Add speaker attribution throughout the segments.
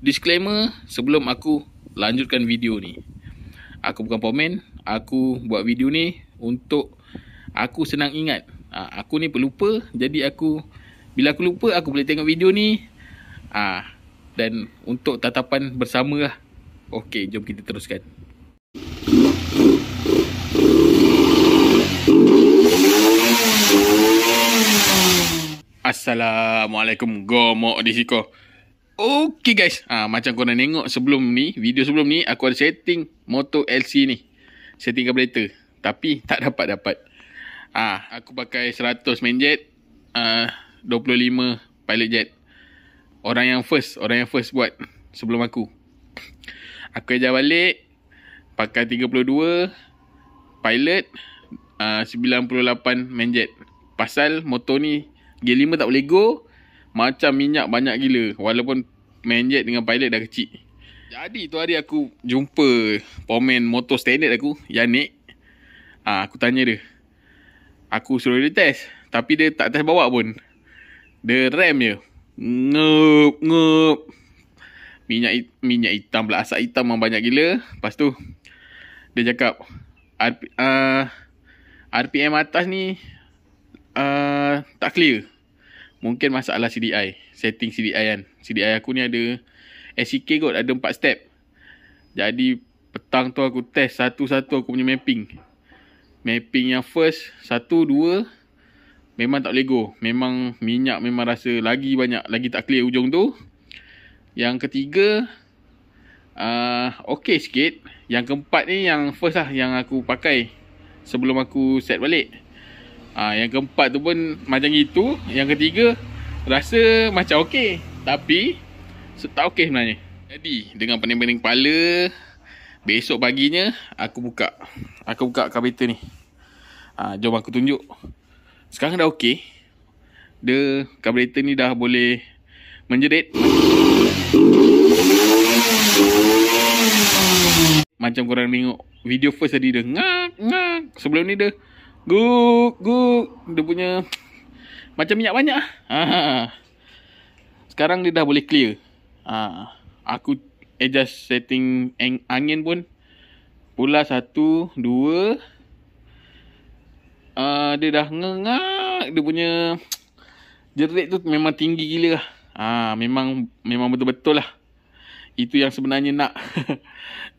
Speaker 1: Disclaimer sebelum aku lanjutkan video ni. Aku bukan pomen, aku buat video ni untuk aku senang ingat. Ha, aku ni pelupa, jadi aku bila aku lupa aku boleh tengok video ni. Ah ha, dan untuk tatapan bersama lah. Okey, jom kita teruskan. Assalamualaikum gomok di siko. Okay guys, ha, macam korang tengok sebelum ni, video sebelum ni, aku ada setting Moto LC ni. Setting carburetor. Tapi tak dapat-dapat. Ah, ha, aku pakai 100 main jet, ah, uh, 25 pilot jet. Orang yang first, orang yang first buat sebelum aku. Aku ajar balik, pakai 32 pilot, ah, uh, 98 main jet. Pasal motor ni, gear 5 tak boleh go, macam minyak banyak gila walaupun main jet dengan pilot dah kecil. Jadi tu hari aku jumpa pomen motor standard aku, Yanik. Ha, ah, aku tanya dia. Aku suruh dia test. Tapi dia tak test bawa pun. Dia rem je. Ngup, ngup. Minyak, minyak hitam pula. Asap hitam memang banyak gila. Lepas tu, dia cakap, RP, uh, ah, RPM atas ni uh, tak clear. Mungkin masalah CDI setting CDI kan. CDI aku ni ada SCK e kot ada empat step. Jadi petang tu aku test satu-satu aku punya mapping. Mapping yang first satu dua memang tak boleh go. Memang minyak memang rasa lagi banyak lagi tak clear ujung tu. Yang ketiga uh, okay sikit. Yang keempat ni yang first lah yang aku pakai sebelum aku set balik. Ah yang keempat tu pun macam itu. yang ketiga Rasa macam okey Tapi Tak okey sebenarnya Jadi Dengan pening-pening kepala Besok paginya Aku buka Aku buka kabinet ni ha, Jom aku tunjuk Sekarang dah okey Dia Kabinet ni dah boleh Menjerit Macam korang tengok Video first tadi dia Ngak Ngak Sebelum ni dia Guk Guk Dia punya macam minyak banyak ha, ha, ha. sekarang dia dah boleh clear ha. aku adjust setting angin pun pula satu dua ha. dia dah ngengak dia punya jerit tu memang tinggi gila lah ha. memang memang betul-betul lah itu yang sebenarnya nak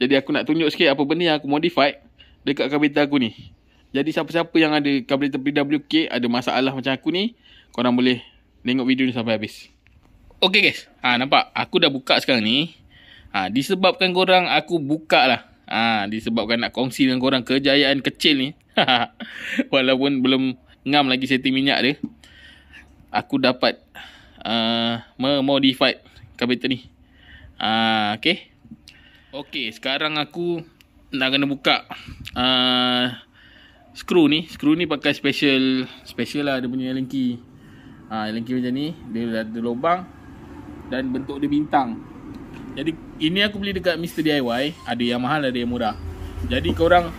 Speaker 1: jadi aku nak tunjuk sikit apa benda yang aku modify dekat kabinet aku ni jadi siapa-siapa yang ada kabinet PWK ada masalah macam aku ni korang boleh tengok video ni sampai habis. Okay guys. Ha, nampak? Aku dah buka sekarang ni. Ha, disebabkan korang aku buka lah. Ha, disebabkan nak kongsi dengan korang kejayaan kecil ni. Walaupun belum ngam lagi setting minyak dia. Aku dapat uh, ha, memodified carburetor ni. Ha, okay. Okay. Sekarang aku nak kena buka uh, ha, skru ni. Skru ni pakai special. Special lah dia punya allen ha, lengkir macam ni Dia dah ada lubang Dan bentuk dia bintang Jadi ini aku beli dekat Mr. DIY Ada yang mahal ada yang murah Jadi korang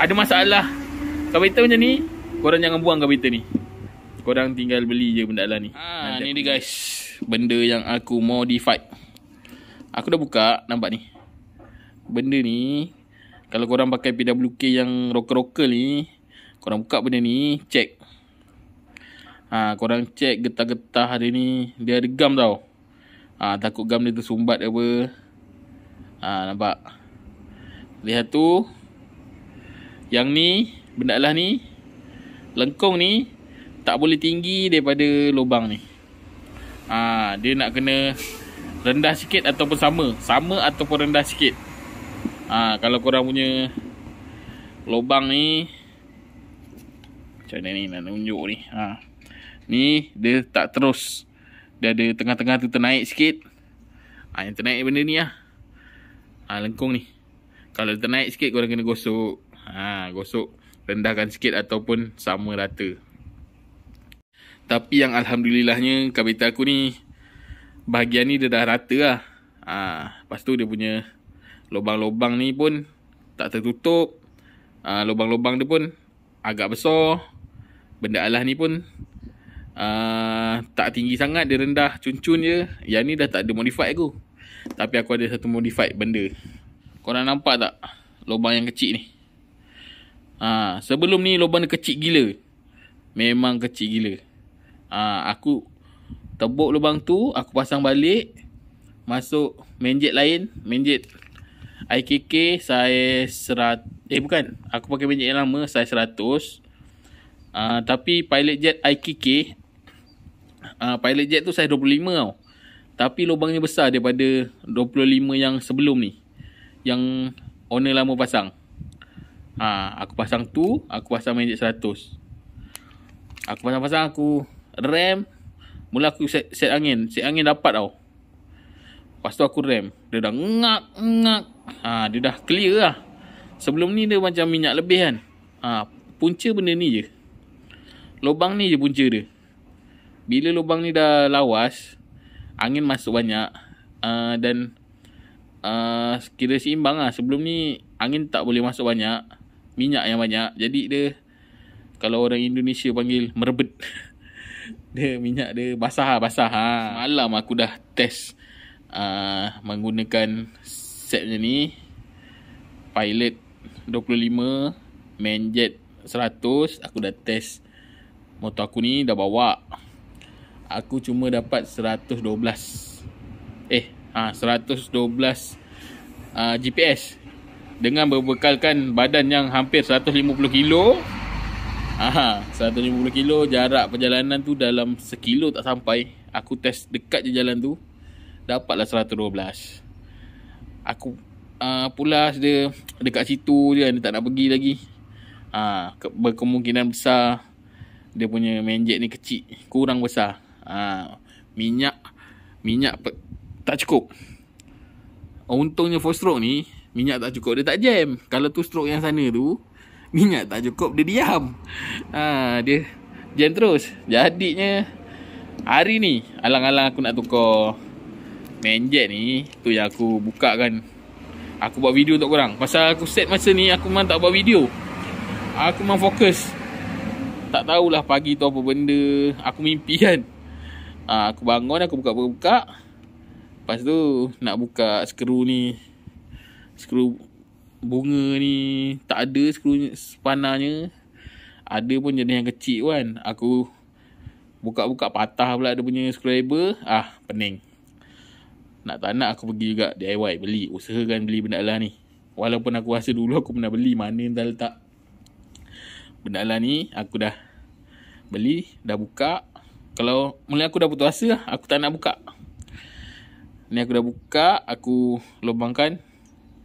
Speaker 1: ada masalah Kabita macam ni Korang jangan buang kabita ni Korang tinggal beli je benda lah ni ha, Ni dia guys Benda yang aku modify Aku dah buka Nampak ni Benda ni Kalau korang pakai PWK yang rocker-rocker ni Korang buka benda ni Check Ha, korang check getah-getah hari ni. Dia ada gam tau. Ha, takut gam dia tersumbat apa. Ha, nampak? Lihat tu. Yang ni. Benda lah ni. Lengkung ni. Tak boleh tinggi daripada lubang ni. Ha, dia nak kena rendah sikit ataupun sama. Sama ataupun rendah sikit. Ha, kalau korang punya lubang ni. Macam mana ni nak tunjuk ni. Haa. Ni dia tak terus. Dia ada tengah-tengah tu ternaik sikit. Ah ha, yang ternaik benda ni lah. ah. Ha, lengkung ni. Kalau ternaik sikit kau kena gosok. Ha gosok rendahkan sikit ataupun sama rata. Tapi yang alhamdulillahnya kabita aku ni bahagian ni dia dah rata lah. Ha, lepas tu dia punya lubang-lubang ni pun tak tertutup. Ha, lubang-lubang dia pun agak besar. Benda alah ni pun Ah, tak tinggi sangat dia rendah cuncun je yang ni dah tak ada modified aku tapi aku ada satu modified benda korang nampak tak lubang yang kecil ni ha, sebelum ni lubang dia kecil gila memang kecil gila ha, aku tebuk lubang tu aku pasang balik masuk menjet lain menjet IKK saiz 100 eh bukan aku pakai menjet yang lama saiz seratus. Uh, tapi pilot jet IKK uh, pilot jet tu saiz 25 tau. Tapi lubangnya besar daripada 25 yang sebelum ni. Yang owner lama pasang. Ha, aku pasang tu, aku pasang main magic 100. Aku pasang-pasang aku rem. Mula aku set, set angin. Set angin dapat tau. Lepas tu aku rem. Dia dah ngak, ngak. Ha, dia dah clear lah. Sebelum ni dia macam minyak lebih kan. Ha, punca benda ni je. Lobang ni je punca dia. Bila lubang ni dah lawas Angin masuk banyak uh, Dan uh, Kira seimbang lah Sebelum ni Angin tak boleh masuk banyak Minyak yang banyak Jadi dia Kalau orang Indonesia panggil Merebet Dia minyak dia Basah lah basah ha. Malam aku dah test uh, Menggunakan Set ni Pilot 25 Manjet 100 Aku dah test Motor aku ni dah bawa aku cuma dapat 112 eh ha 112 uh, GPS dengan berbekalkan badan yang hampir 150 kilo Aha, 150 kilo jarak perjalanan tu dalam sekilo tak sampai. Aku test dekat je jalan tu. Dapatlah 112. Aku uh, ah, pulas dia dekat situ je dia tak nak pergi lagi. Ha, uh, berkemungkinan besar dia punya menjek ni kecil, kurang besar ha, Minyak Minyak pe, tak cukup Untungnya 4 stroke ni Minyak tak cukup dia tak jam Kalau tu stroke yang sana tu Minyak tak cukup dia diam ha, Dia jam terus Jadinya Hari ni alang-alang aku nak tukar Main jet ni Tu yang aku buka kan Aku buat video untuk korang Pasal aku set masa ni aku memang tak buat video Aku memang fokus Tak tahulah pagi tu apa benda Aku mimpi kan Ha, aku bangun, aku buka-buka-buka. Lepas tu, nak buka skru ni. Skru bunga ni. Tak ada skru sepanarnya. Ada pun jenis yang kecil kan. Aku buka-buka patah pula dia punya scraper. Ah, pening. Nak tak nak aku pergi juga DIY beli. Usahakan beli benda lah ni. Walaupun aku rasa dulu aku pernah beli mana dah letak. Benda lah ni aku dah beli, dah buka. Kalau mula aku dah putus asa Aku tak nak buka Ni aku dah buka Aku lubangkan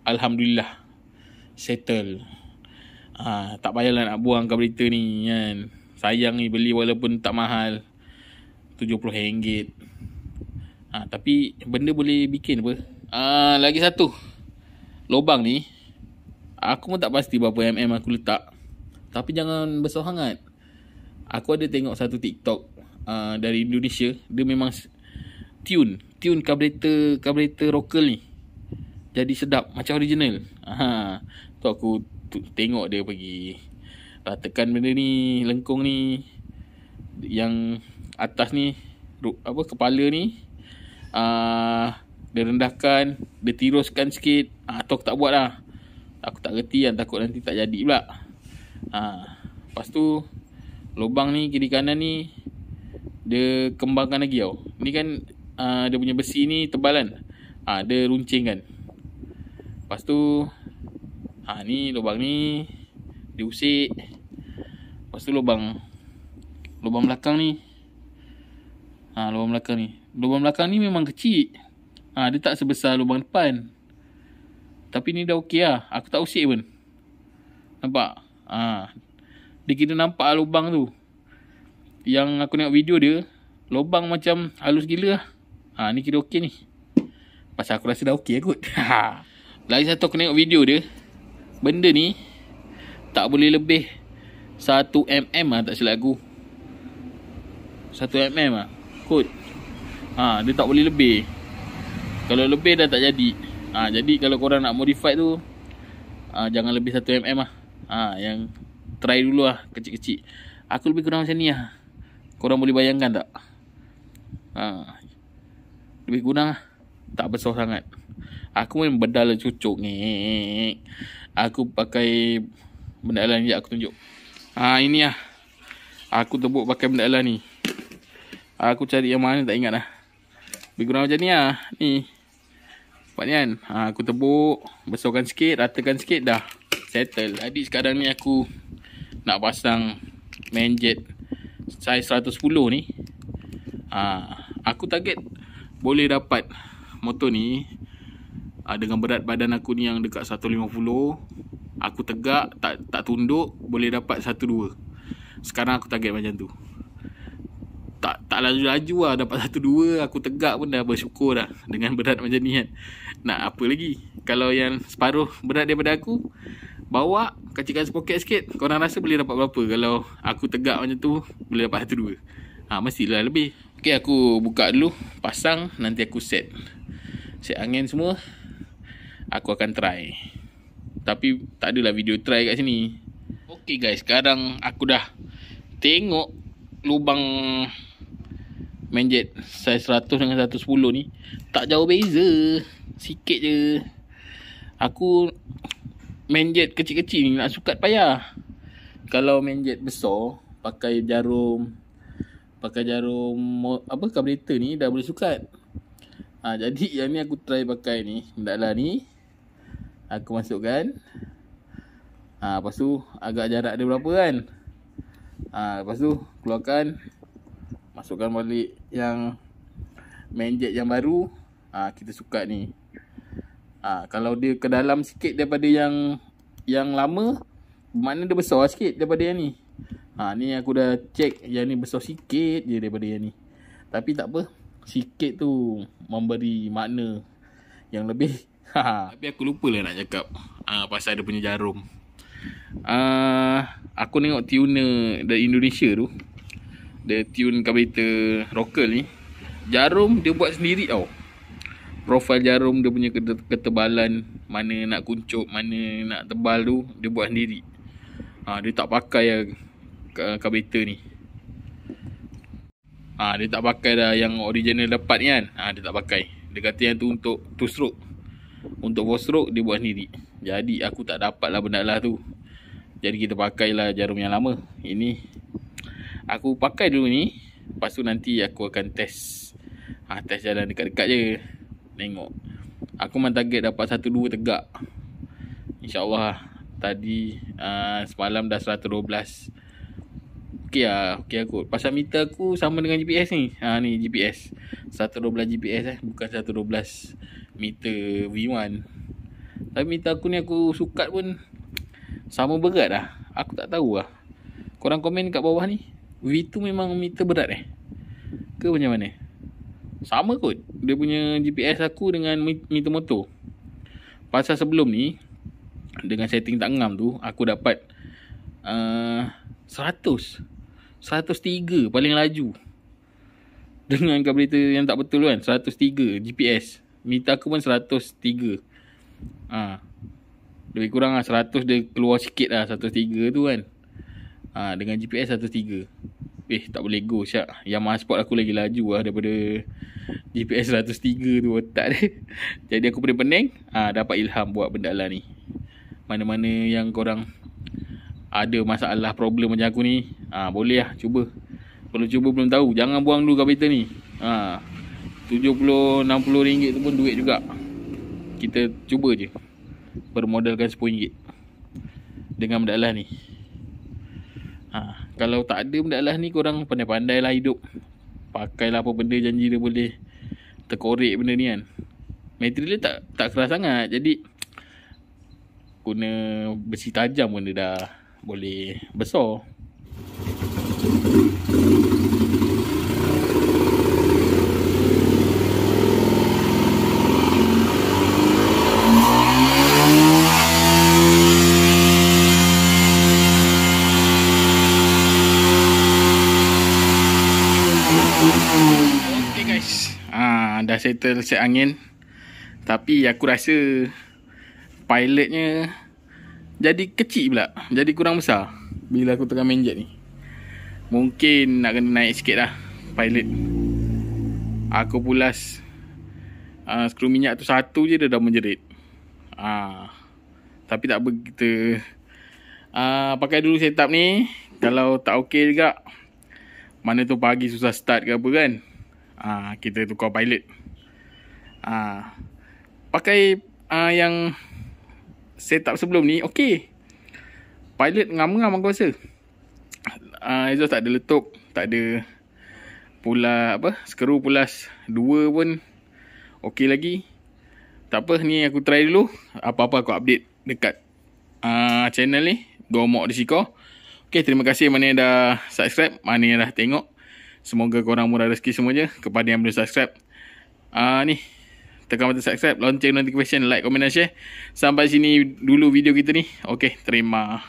Speaker 1: Alhamdulillah Settle ha, Tak payahlah nak buang ke berita ni kan Sayang ni beli walaupun tak mahal RM70 ha, Tapi benda boleh bikin apa ha, Lagi satu Lubang ni Aku pun tak pasti berapa mm aku letak Tapi jangan besar hangat kan? Aku ada tengok satu TikTok uh, dari Indonesia dia memang tune tune carburetor carburetor rokel ni jadi sedap macam original ha tu aku tu, tengok dia pergi ratakan uh, benda ni lengkung ni yang atas ni apa kepala ni uh, dia rendahkan dia tiruskan sikit uh, ah, atau aku tak buat lah aku tak reti yang takut nanti tak jadi pula ha lepas tu lubang ni kiri kanan ni dia kembangkan lagi tau Ni kan uh, Dia punya besi ni tebal kan ha, ah, Dia runcing kan Lepas tu ha, Ni lubang ni Dia usik Lepas tu lubang Lubang belakang ni ha, Lubang belakang ni Lubang belakang ni memang kecil ha, Dia tak sebesar lubang depan Tapi ni dah ok lah Aku tak usik pun Nampak ha, Dia kira nampak lubang tu yang aku tengok video dia lubang macam halus gila lah. ha ni kira okey ni pasal aku rasa dah okey lah kot ha. lagi satu aku tengok video dia benda ni tak boleh lebih 1mm ah tak silap aku 1mm ah kot ha dia tak boleh lebih kalau lebih dah tak jadi ha jadi kalau korang nak modify tu ha, jangan lebih 1mm ah. ha yang try dulu ah kecil-kecil aku lebih kurang macam ni lah Korang boleh bayangkan tak? Ha. Lebih guna tak besar sangat. Aku main bedal lah cucuk ni. Aku pakai benda lain je aku tunjuk. Ha ini ah. Aku tebuk pakai benda lain ni. Aku cari yang mana tak ingat lah. Lebih kurang macam ni lah. Ni. Nampak ni kan? Ha, aku tebuk. Besarkan sikit. Ratakan sikit dah. Settle. Jadi sekarang ni aku nak pasang manjet. Uh, saiz 110 ni ha, aku target boleh dapat motor ni ha, dengan berat badan aku ni yang dekat 150 aku tegak tak tak tunduk boleh dapat 12 sekarang aku target macam tu tak tak laju-laju lah dapat 12 aku tegak pun dah bersyukur dah dengan berat macam ni kan nak apa lagi kalau yang separuh berat daripada aku bawa kacikan sepoket sikit Korang rasa boleh dapat berapa Kalau aku tegak macam tu Boleh dapat satu dua ha, Mestilah lebih Ok aku buka dulu Pasang Nanti aku set Set angin semua Aku akan try Tapi tak adalah video try kat sini Ok guys sekarang aku dah Tengok Lubang Manjet Saiz 100 dengan 110 ni Tak jauh beza Sikit je Aku menjet kecil-kecil ni nak sukat payah. Kalau menjet besar, pakai jarum, pakai jarum, apa carburetor ni dah boleh sukat. Ha, jadi yang ni aku try pakai ni, mendaklah ni. Aku masukkan. Ha, lepas tu agak jarak dia berapa kan. Ha, lepas tu keluarkan. Masukkan balik yang menjet yang baru. Ha, kita sukat ni. Ha, kalau dia ke dalam sikit daripada yang yang lama, mana dia besar sikit daripada yang ni. Ha, ni aku dah check yang ni besar sikit je daripada yang ni. Tapi tak apa, sikit tu memberi makna yang lebih. Ha, ha. Tapi aku lupa lah nak cakap uh, pasal dia punya jarum. Uh, aku tengok tuner dari Indonesia tu. Dia tune carburetor rocker ni. Jarum dia buat sendiri tau. Oh profil jarum dia punya ketebalan mana nak kuncup mana nak tebal tu dia buat sendiri ha, dia tak pakai ya kabeta ni ha, dia tak pakai dah yang original dapat ni kan ha, dia tak pakai dia kata yang tu untuk two stroke untuk four stroke dia buat sendiri jadi aku tak dapat lah benda lah tu jadi kita pakailah jarum yang lama ini aku pakai dulu ni lepas tu nanti aku akan test ha, test jalan dekat-dekat je Tengok Aku memang target dapat 1-2 tegak InsyaAllah Tadi uh, Semalam dah 112 Okey lah Okey aku Pasal meter aku sama dengan GPS ni Ha ni GPS 112 GPS eh Bukan 112 meter V1 Tapi meter aku ni aku sukat pun Sama berat lah Aku tak tahu lah Korang komen kat bawah ni V2 memang meter berat eh Ke macam mana Sama kot dia punya GPS aku dengan meter motor. Pasal sebelum ni dengan setting tak ngam tu aku dapat uh, 100 103 paling laju. Dengan kabelita yang tak betul kan 103 GPS. Meter aku pun 103. Ah. Uh, lebih kurang lah 100 dia keluar sikit lah 103 tu kan. Ah uh, dengan GPS 103. Eh tak boleh go Syak Yamaha Sport aku lagi laju lah daripada GPS 103 tu tak ada. Jadi aku pening-pening ha, ah, Dapat ilham buat benda lah ni Mana-mana yang korang Ada masalah problem macam aku ni ha, Boleh lah cuba Perlu cuba belum tahu Jangan buang dulu kapital ni ha, ah, 70-60 ringgit tu pun duit juga Kita cuba je Bermodalkan 10 ringgit Dengan benda lah ni Haa kalau tak ada benda lah ni korang pandai-pandai lah hidup pakailah apa benda janji dia boleh terkorek benda ni kan material dia tak tak keras sangat jadi guna besi tajam pun dia dah boleh besar resep angin Tapi aku rasa Pilotnya Jadi kecil pula Jadi kurang besar Bila aku tengah main jet ni Mungkin nak kena naik sikit lah Pilot Aku pulas uh, Skru minyak tu satu je dia dah menjerit uh, Tapi tak apa kita uh, Pakai dulu setup ni Kalau tak okey juga Mana tu pagi susah start ke apa kan uh, Kita tukar pilot Pilot Ha. Pakai uh, yang setup sebelum ni, okay, Pilot ngam-ngam aku rasa. Uh, ah, Exhaust tak ada letup, tak ada pula apa, skru pulas dua pun okay lagi. Tak apa, ni aku try dulu. Apa-apa aku update dekat uh, channel ni. Gomok risiko. Okay terima kasih mana yang dah subscribe, mana yang dah tengok. Semoga korang murah rezeki semuanya kepada yang belum subscribe. Uh, ni, tekan button subscribe, lonceng notification, like, komen dan share. Sampai sini dulu video kita ni. Okey, terima.